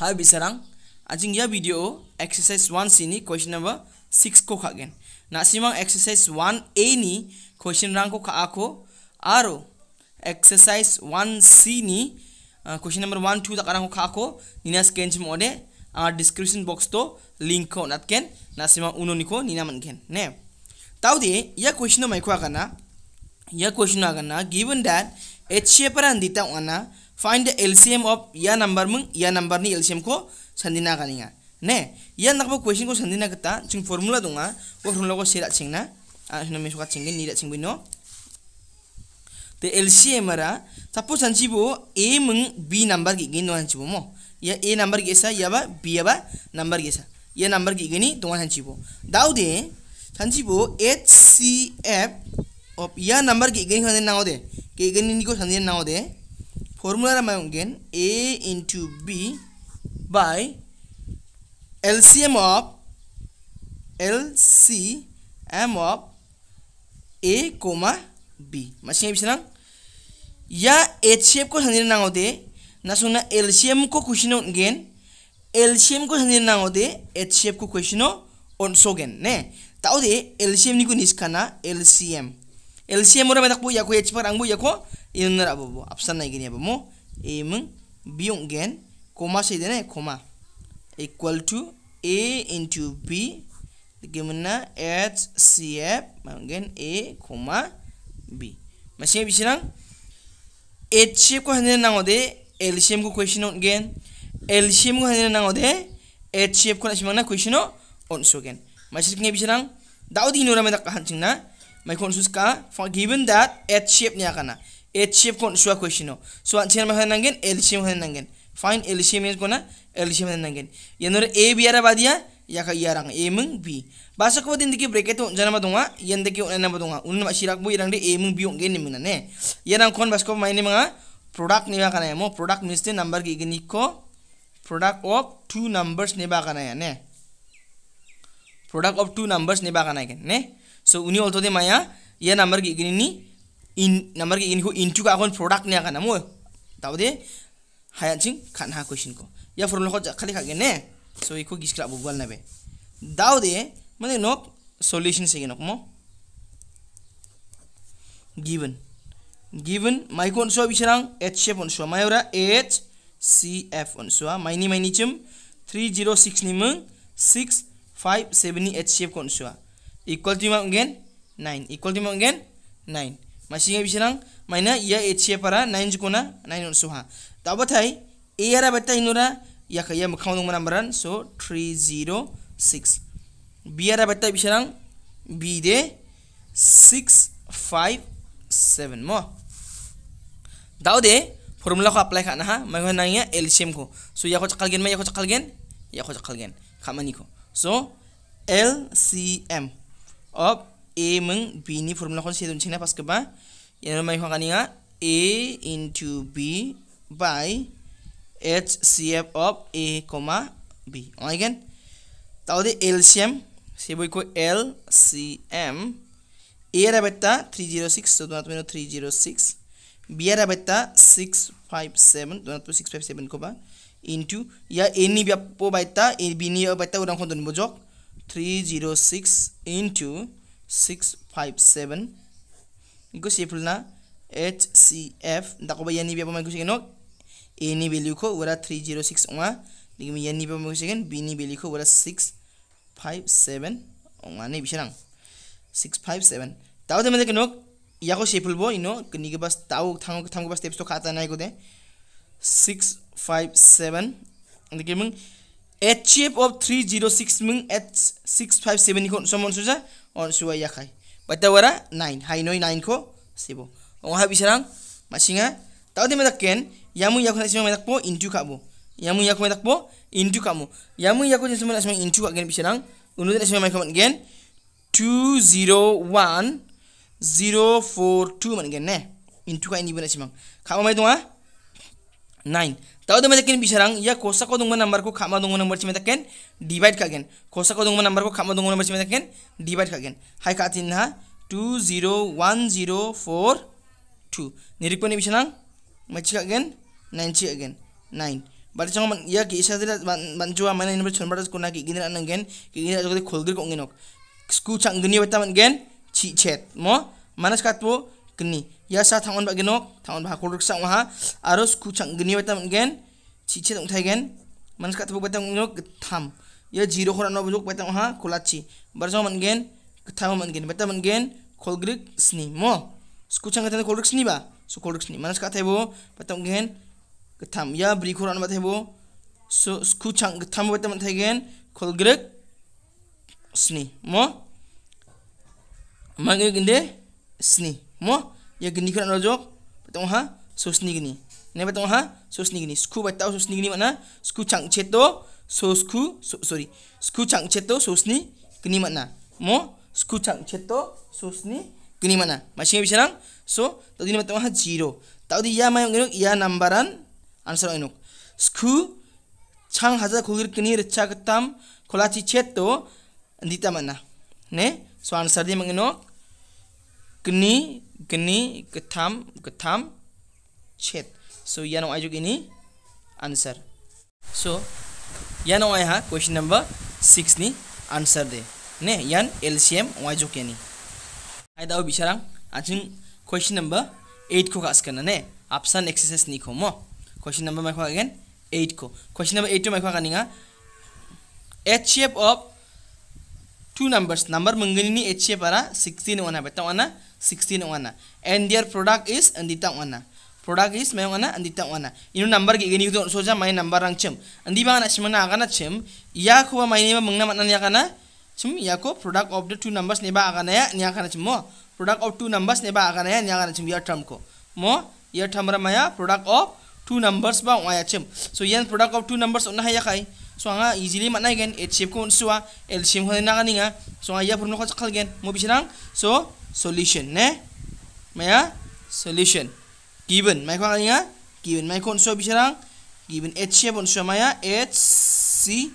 Hai bisarang, anjing ya video exercise 1 sini question number six ko kagen. Nah simang exercise one A ni question rang ko ka aro exercise one C ni uh, question number one two tak arang ko ka ako nina scan sim ode uh, description box to link ko nat ken na simang uno ni ko nina man ken ne. Tau di ya question no mai ko akana ya question akana given that h shape rang dita ona find the LCM of या number मूंग या number नी एलसीएम को संदिना गानिंगा ने या नकबो क्वेश्चन को संदिना करता चिंग फॉर्मूला दूंगा वो हम लोगों से रचिंगना हन में सुखा चिंगे नी चिंग बिनो तो एलसीएम रा सपोज संचिबो ए मूंग बी नंबर की गिनो संचिबो मो या ए नंबर की ऐसा या बा बी या बा नंबर की ऐसा या नंबर की गिनी दूंगा संचिबो दाउ दे संचिबो एच सी एफ ऑफ या नंबर की गिनी हंचिना हो दे की गिनी को हंचिना हो दे फॉर्मूला लगाएंगे A into B by LCM of L of A comma B भी बिसना या एच सेप को ना होते ना सुना एल को क्वेश्चन गेन एल सी एम को सन्दी नांगोदे एच सेप को क्वेश्चन अनसोगेन ने ताओदे तो ने ताऊ दे निको निकू निश्चित ना एम एल और मैं तक या को एच पर आंगो या को ইউনর আবু আপসান নাই গিয়ে আবু এ মং বিয়ং গেন কমা সেই দেনে comma equal to A into B গে মনা এইচ সি এফ মাঙ্গেন এ কমা বি মাসে বিছিলাম এইচ সি এফ কো হানে নাও দে এল সি এম কো কুয়েশন উঠ গেন এল সি এম কো হানে নাও দে এইচ সি এফ কো নাসিমাং না কুয়েশন অনসো গেন মাসে কিনে বিছিলাম দাও দিন ওরা মেদা কাহান চিং না মাইকন সুস কা for given that H C F নিয়ে কানা एचसीएफ को सोया क्वेश्चन हो सो चेनमें एलसीएम होने फाइन एलसीएम को एलसीएम होने ए बी आर बदिया या इर ए मूंग बस को दिन की ब्रेकेट उजा दुआ एनब दुआ उन्होंने इर खन बस को मैं निमा प्रोडक्ट निभा प्रोडक्ट मीन नंबर की निको प्रोडक्ट ऑफ टू नंबर्स निभा ने प्रोडक्ट ऑफ टू नंबर्स निभा ने सो उन्हीं ओलतोदे माया यह नंबर की ইন নামাৰ কি ইনকু ইনটো কাগজ প্ৰডাক্ট নিয়া কাৰণে মই তাৰপতি হায়াচিং খান হা কৈছিল কওঁ ইয়াৰ ফৰ্মুলা খালি খাগে নে চ' এইখন গিচ খেলা বুবাল নাবে দাও দে মানে নক চলিউশ্যন চাগে নক মই গিভেন গিভেন মাইকো অনুচোৱা বিচাৰাং এইচ চি এফ অনুচোৱা মাইৰা এইচ চি এফ অনুচোৱা মাইনি মাইনিচিম থ্ৰী জিৰ' ছিক্স নিম six five seven H C F অনুচোৱা ইকুৱেল টিম আগেন নাইন ইকুৱেল টিম again nine masih nggak bisa nang mainnya ya HCA para 9 juga na 9 unsur ha tapi thay A ya berarti inora ya kayak makam dong mana beran so 306 B ya berarti bisa nang B de 657 mau tahu deh formula ko apply kan ha mainnya nanya LCM ko so ya kau cekal gen mah ya kau cekal gen ya kamaniko so LCM of A meng B ni formula kon sedun china pas keba yana ma khang aninga A into B by HCF of A, B. Ongai kan? tau de LCM, saya boleh ko LCM. A ada betta 306, so tuan tuan 306. B ada betta 657, tuan 657 koba Into ya ini biap po betta, ini bini ya betta udang kondon tuan bojok 306 into 6, 5, 7 HCF Dako ba yan ni biya ko no? A ni value ko wala 306 Nga, yan ni biya pamagusin ko B ni value ko wala 657 Nga, nai bisya lang 657 Tawag naman na ko no? Iyako bo, ino? Kani ka ba tawag tango ka ba steps to kata na ko de 657 Nga, nga, HCF of 306 mung at 657 ni ko Saan mo on suwa yakai bata wara nine, hai noi nine ko sibo ong ha bisarang masinga tau de medak ken yamu yakuna sima medak po intu kabo yamu yaku medak po intu kamu. yamu yakuna sima medak sima intu kagen bisarang unu de sima mai kaman gen four two man gen ne intu ka ini bena sima kamo mai tunga ah, Nine. तब तो मैं लेकिन ya या कोसा को दूंगा ku khama खामा दूंगा नंबर में तकन डिवाइड का गेन कोसा को दूंगा नंबर को खामा दूंगा नंबर में तकन डिवाइड का गेन हाई का तीन हा two zero one zero four two निरीक्षण बिशरंग मची का गेन नाइन ची again nine Bari chong ya kisah isa dira mana ini bercun baras kuna kiki ginra nang gen kiki ginra jogde khulgir kong genok. Sku chang dunia betaman gen ci chat mo manas katwo geni yasa tangon ba genok tangon ba hakur ruksa waha aros kucang geni wetam gen cici tong thai gen manis kat tepuk wetam genok getam ya jiro koran no bujuk wetam waha kulaci barso man gen getam man gen wetam man gen kolgrik sni mo skucang getam kolgrik sni ba su kolgrik sni manis kat tebo wetam gen getam ya beri koran no bo su skucang getam wetam thai gen grik sni mo mangge gende sni mo ya gini kena rojok betong ha susni gini ne betong ha susni gini sku betau susni gini mana sku chang sos sosku so, sorry sku chang sos susni gini mana mo sku chang sos susni gini mana masih bisa nang so tadi ini betong ha zero tadi ya mayong gini ya nambaran answer ini sku chang haza kugir kini recha ketam kolasi cheto andita mana ne so answer dia mengenok kini geni ketam ketam chet so yano ang ayog ini answer so yano ang ha question number 6 ni answer de ne yan LCM ang ayog ini ay daw bisarang ajing question number 8 ko kas kana ne option exercise ni ko mo question number ma ko again 8 ko question number 8 to ma ko kaninga h shape of two numbers number mangani hce para 16 wana beta wana 16 wana and their product is andita wana product is mayong ana andita wana inu number ge gini don soja may number rang chem andi bang na simana agana chem ya ko may ne mengna matna ya kana chem ya ko product of the two numbers ne ba agana ya ni agana chem mo product of two numbers ne ba agana ya ni agana chem ya term ko mo ya term ra maya product of two numbers ba ngaya ya chem so yan product of two numbers on haya ya kai so anga easily mat nai gen h shape ko un suwa l shape ho na ganinga so anga ya purno ko chakal gen mo bisirang so solution ne maya solution given mai ya ko ganinga given mai ya ko un suwa bisirang given h shape on suwa maya h c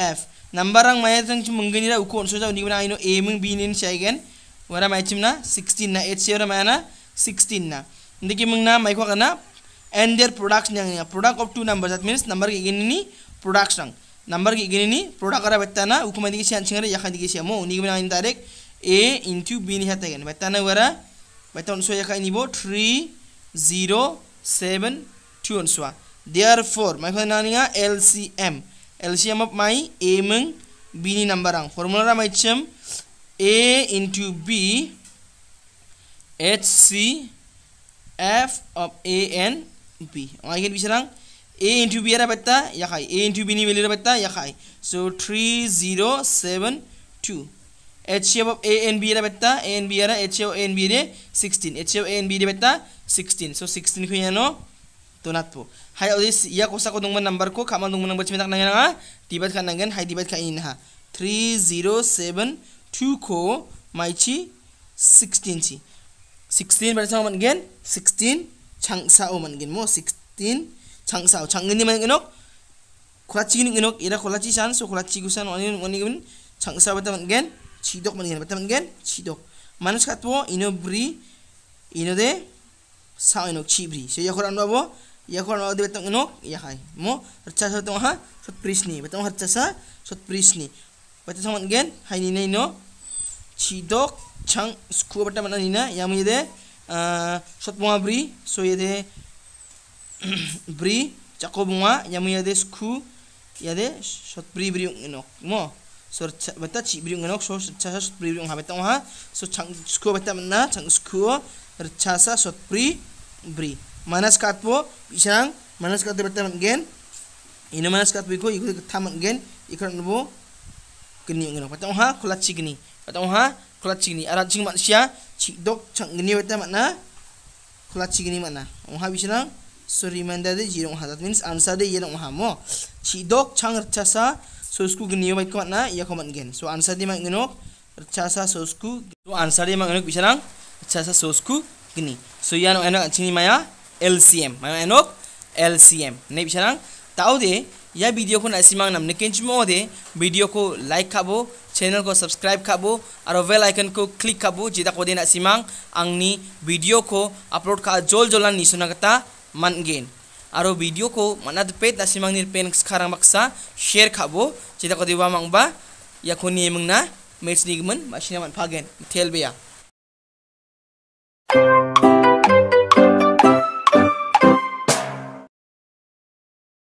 f number ang maya tang menggeni ra ko un suwa ni bana ino a mung b nin chai gen wara mai na 16 na h shape ra maya na 16 na ndiki mung na mai ko kana and their production yang product of two numbers that means number gini ini production number gini ini product betta betana ukuma digi sian singare yakha digi mo ni gimana in a into b ni hata gen betana wara betan so yakha ini bo 3072 on swa therefore my khona ninga lcm lcm of my a meng b ni number ang formula ra my a into b hc f of a n B. Makin biserang A into B ada betta ya kai. A into B ni value ada betta ya kai. So 3072. HCF of A and B ada betta A and B ada HCF of A and B de 16. HCF of A and B de betta 16. So 16 ko yano tunatpo. Hai odis ya kosa ko dungman number ko kamal dungman number chimetak nangan nga tibat ka nangan hai tibat ka in ha. 3072 ko maichi 16 chi. 16 berarti sama dengan 16 changsa o mangin mo 16 changsa o changin ni mangin ok kholachi ni ngin ok ira kholachi san so kholachi gu san oni oni gin changsa bata mangin chidok mangin bata mangin chidok manus khat po ino bri ino de sa ino chibri se ya khoran babo ya khoran babo de bata ngin ok ya hai mo rcha sa tong ha sot prisni bata ngin rcha sa sot prisni bata sa mangin hai ni ne ino chidok chang skuba bata mangin na ya mo ye de Eh, sotmoa bri so yede bri chako bunga yamu yede sku yade sot bri bri ngenok mo so bata chi bri ngenok so chasa sot bri yung bata ha so chang sku bata menna chang sku rchasa er sot bri bri manas katpo isang manas katpo bata gen ini manas katpo ko ikut tham gen ikan bo geni ngenok bata ha chi geni bata ha kulaci geni arat jing manusia chikdok changgni weta makna mana. chigni makna nang bisinang surimanda de jirong ha that means answer de yerong ha mo chikdok chang rchasa sosku gini wai ko makna ya ko gen so answer de gini rchasa sosku so answer de makno bisinang rchasa sosku gini. so yan enak cini maya LCM maya enok LCM ne nang tau de ya video ko na simang namne kenchmo de video ko like kabo channel ko subscribe bu, aro bell icon ko klik kabo jita ko dena simang ang ni video ko upload ka jol jolan ni sunagata man gain aro video ko manad pet na simang nir pen sekarang baksa share kabo jita ko diwa mang ba yakuni mengna mesnigmen masina man pagen tel be ya